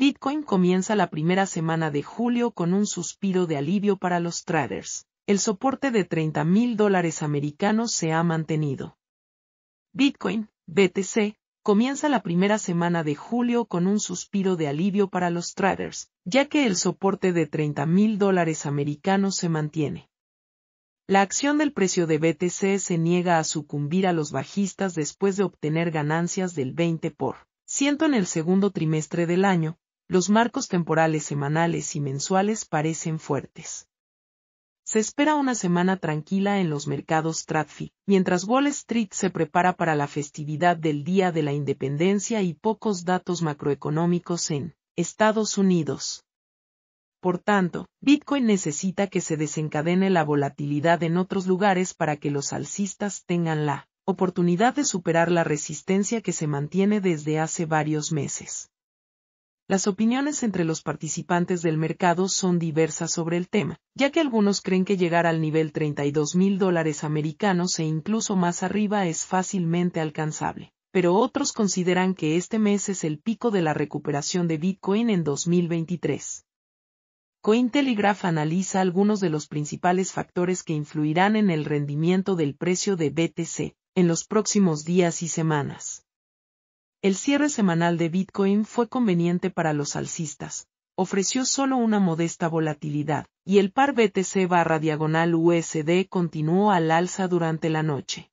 Bitcoin comienza la primera semana de julio con un suspiro de alivio para los traders. El soporte de 30 mil dólares americanos se ha mantenido. Bitcoin, BTC, comienza la primera semana de julio con un suspiro de alivio para los traders, ya que el soporte de 30 mil dólares americanos se mantiene. La acción del precio de BTC se niega a sucumbir a los bajistas después de obtener ganancias del 20 por ciento en el segundo trimestre del año, los marcos temporales semanales y mensuales parecen fuertes. Se espera una semana tranquila en los mercados Tradfi, mientras Wall Street se prepara para la festividad del Día de la Independencia y pocos datos macroeconómicos en Estados Unidos. Por tanto, Bitcoin necesita que se desencadene la volatilidad en otros lugares para que los alcistas tengan la oportunidad de superar la resistencia que se mantiene desde hace varios meses. Las opiniones entre los participantes del mercado son diversas sobre el tema, ya que algunos creen que llegar al nivel 32 mil dólares americanos e incluso más arriba es fácilmente alcanzable, pero otros consideran que este mes es el pico de la recuperación de Bitcoin en 2023. Cointelegraph analiza algunos de los principales factores que influirán en el rendimiento del precio de BTC en los próximos días y semanas. El cierre semanal de Bitcoin fue conveniente para los alcistas, ofreció solo una modesta volatilidad, y el par BTC barra diagonal USD continuó al alza durante la noche.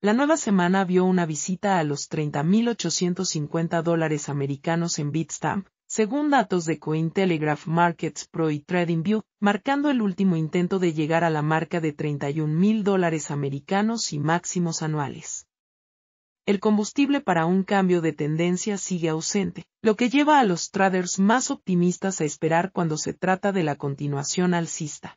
La nueva semana vio una visita a los 30.850 dólares americanos en Bitstamp, según datos de Cointelegraph Markets Pro y TradingView, marcando el último intento de llegar a la marca de 31.000 dólares americanos y máximos anuales el combustible para un cambio de tendencia sigue ausente, lo que lleva a los traders más optimistas a esperar cuando se trata de la continuación alcista.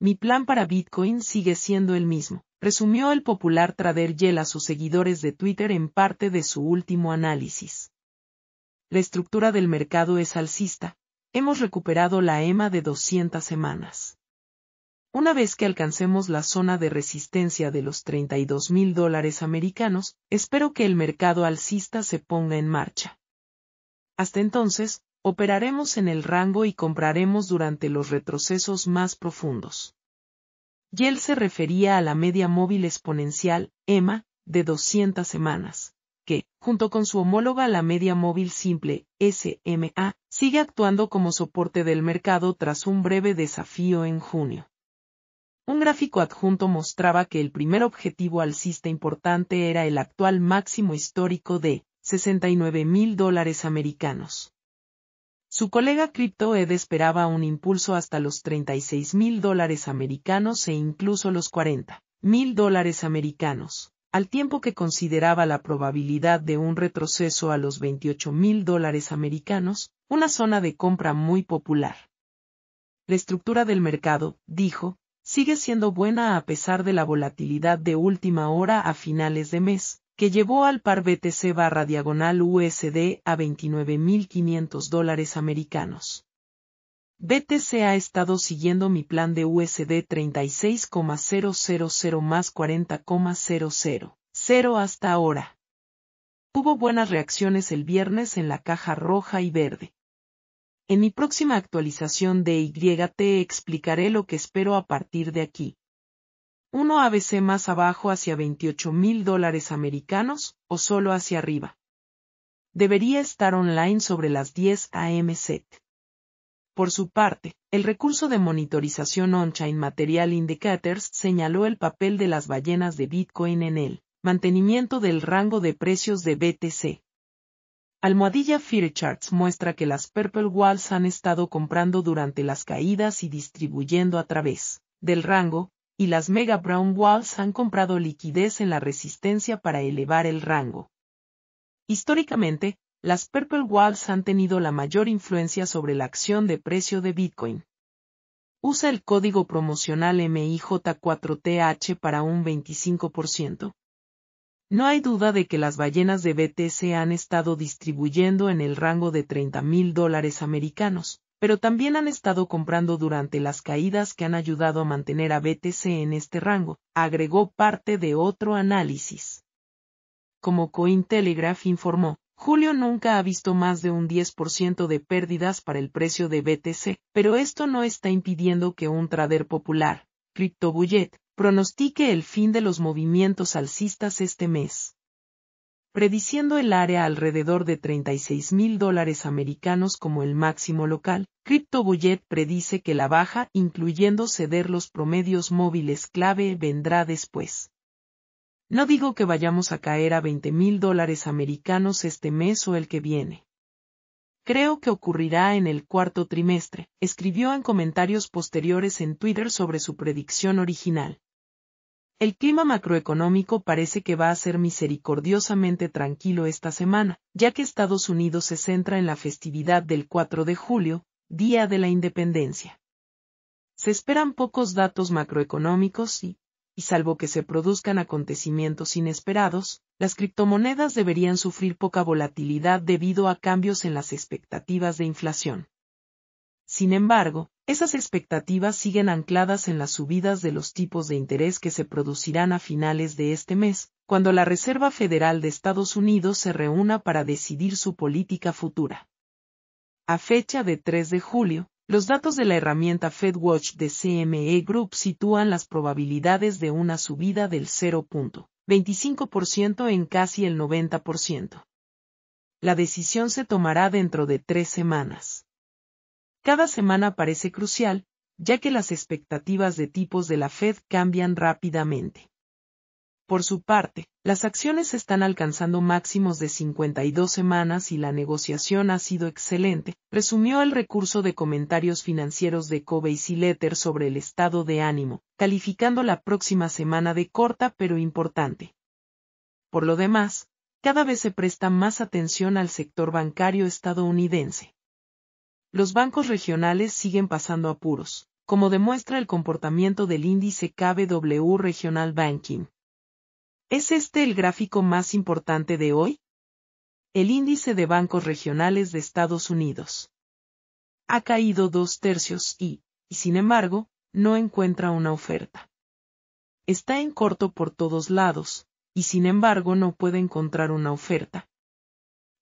Mi plan para Bitcoin sigue siendo el mismo, resumió el popular trader Yell a sus seguidores de Twitter en parte de su último análisis. La estructura del mercado es alcista, hemos recuperado la EMA de 200 semanas. Una vez que alcancemos la zona de resistencia de los 32 mil dólares americanos, espero que el mercado alcista se ponga en marcha. Hasta entonces, operaremos en el rango y compraremos durante los retrocesos más profundos. Yell se refería a la media móvil exponencial, EMA, de 200 semanas, que, junto con su homóloga la media móvil simple, SMA, sigue actuando como soporte del mercado tras un breve desafío en junio. Un gráfico adjunto mostraba que el primer objetivo alcista importante era el actual máximo histórico de 69 mil dólares americanos. Su colega Crypto esperaba un impulso hasta los 36 mil dólares americanos e incluso los 40 mil dólares americanos, al tiempo que consideraba la probabilidad de un retroceso a los 28 mil dólares americanos, una zona de compra muy popular. La estructura del mercado, dijo, sigue siendo buena a pesar de la volatilidad de última hora a finales de mes, que llevó al par BTC barra diagonal USD a 29.500 dólares americanos. BTC ha estado siguiendo mi plan de USD 36,000 más 40,000 hasta ahora. Hubo buenas reacciones el viernes en la caja roja y verde. En mi próxima actualización de YT explicaré lo que espero a partir de aquí. ¿Uno ABC más abajo hacia 28 mil dólares americanos o solo hacia arriba. Debería estar online sobre las 10 AMZ. Por su parte, el recurso de monitorización on-chain Material Indicators señaló el papel de las ballenas de Bitcoin en el mantenimiento del rango de precios de BTC. Almohadilla Fear Charts muestra que las Purple Walls han estado comprando durante las caídas y distribuyendo a través del rango, y las Mega Brown Walls han comprado liquidez en la resistencia para elevar el rango. Históricamente, las Purple Walls han tenido la mayor influencia sobre la acción de precio de Bitcoin. Usa el código promocional MIJ4TH para un 25% no hay duda de que las ballenas de BTC han estado distribuyendo en el rango de 30 mil dólares americanos, pero también han estado comprando durante las caídas que han ayudado a mantener a BTC en este rango, agregó parte de otro análisis. Como Cointelegraph informó, Julio nunca ha visto más de un 10% de pérdidas para el precio de BTC, pero esto no está impidiendo que un trader popular, CryptoBullet, pronostique el fin de los movimientos alcistas este mes. Prediciendo el área alrededor de 36 mil dólares americanos como el máximo local, CryptoBullet predice que la baja, incluyendo ceder los promedios móviles clave, vendrá después. No digo que vayamos a caer a 20 mil dólares americanos este mes o el que viene. Creo que ocurrirá en el cuarto trimestre, escribió en comentarios posteriores en Twitter sobre su predicción original. El clima macroeconómico parece que va a ser misericordiosamente tranquilo esta semana, ya que Estados Unidos se centra en la festividad del 4 de julio, Día de la Independencia. Se esperan pocos datos macroeconómicos y, y salvo que se produzcan acontecimientos inesperados, las criptomonedas deberían sufrir poca volatilidad debido a cambios en las expectativas de inflación. Sin embargo, esas expectativas siguen ancladas en las subidas de los tipos de interés que se producirán a finales de este mes, cuando la Reserva Federal de Estados Unidos se reúna para decidir su política futura. A fecha de 3 de julio, los datos de la herramienta FedWatch de CME Group sitúan las probabilidades de una subida del 0.25% en casi el 90%. La decisión se tomará dentro de tres semanas. Cada semana parece crucial, ya que las expectativas de tipos de la Fed cambian rápidamente. Por su parte, las acciones están alcanzando máximos de 52 semanas y la negociación ha sido excelente, resumió el recurso de comentarios financieros de y Letter sobre el estado de ánimo, calificando la próxima semana de corta pero importante. Por lo demás, cada vez se presta más atención al sector bancario estadounidense. Los bancos regionales siguen pasando apuros, como demuestra el comportamiento del índice KBW Regional Banking. ¿Es este el gráfico más importante de hoy? El índice de bancos regionales de Estados Unidos. Ha caído dos tercios y, y sin embargo, no encuentra una oferta. Está en corto por todos lados, y sin embargo no puede encontrar una oferta,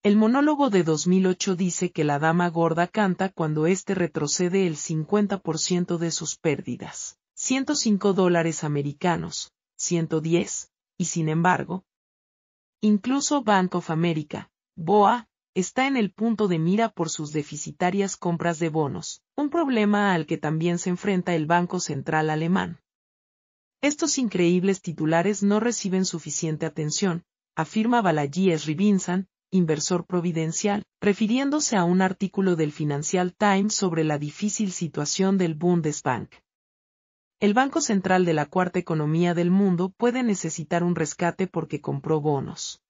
el monólogo de 2008 dice que la dama gorda canta cuando éste retrocede el 50% de sus pérdidas, 105 dólares americanos, 110, y sin embargo, incluso Bank of America, BOA, está en el punto de mira por sus deficitarias compras de bonos, un problema al que también se enfrenta el Banco Central Alemán. Estos increíbles titulares no reciben suficiente atención, afirma Balaji ribinsan inversor providencial, refiriéndose a un artículo del Financial Times sobre la difícil situación del Bundesbank. El Banco Central de la cuarta economía del mundo puede necesitar un rescate porque compró bonos.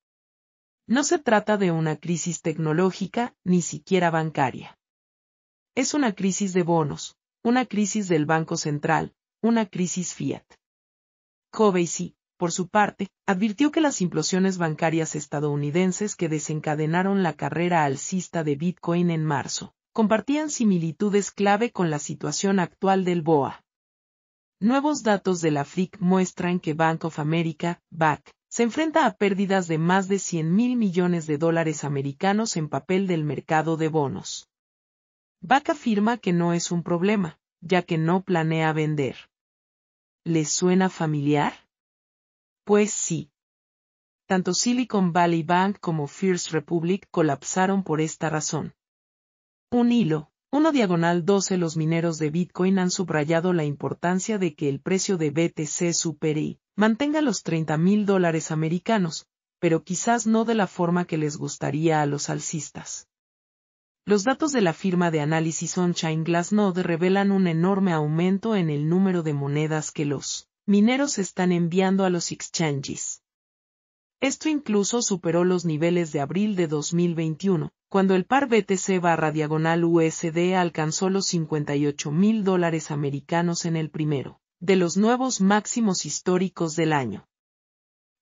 No se trata de una crisis tecnológica, ni siquiera bancaria. Es una crisis de bonos, una crisis del Banco Central, una crisis fiat. Covey por su parte, advirtió que las implosiones bancarias estadounidenses que desencadenaron la carrera alcista de Bitcoin en marzo, compartían similitudes clave con la situación actual del BOA. Nuevos datos de la FLIC muestran que Bank of America, BAC, se enfrenta a pérdidas de más de 100 mil millones de dólares americanos en papel del mercado de bonos. BAC afirma que no es un problema, ya que no planea vender. ¿Les suena familiar? Pues sí. Tanto Silicon Valley Bank como First Republic colapsaron por esta razón. Un hilo, uno diagonal 12 Los mineros de Bitcoin han subrayado la importancia de que el precio de BTC supere mantenga los 30 mil dólares americanos, pero quizás no de la forma que les gustaría a los alcistas. Los datos de la firma de análisis Onchain Glassnode revelan un enorme aumento en el número de monedas que los mineros están enviando a los exchanges. Esto incluso superó los niveles de abril de 2021, cuando el par BTC barra diagonal USD alcanzó los 58 mil dólares americanos en el primero, de los nuevos máximos históricos del año.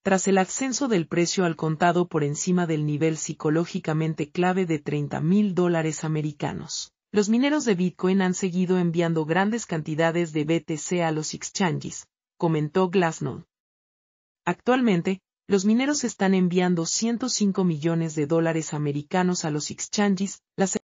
Tras el ascenso del precio al contado por encima del nivel psicológicamente clave de 30 mil dólares americanos, los mineros de Bitcoin han seguido enviando grandes cantidades de BTC a los exchanges, comentó Glasnow. Actualmente, los mineros están enviando 105 millones de dólares americanos a los exchanges, las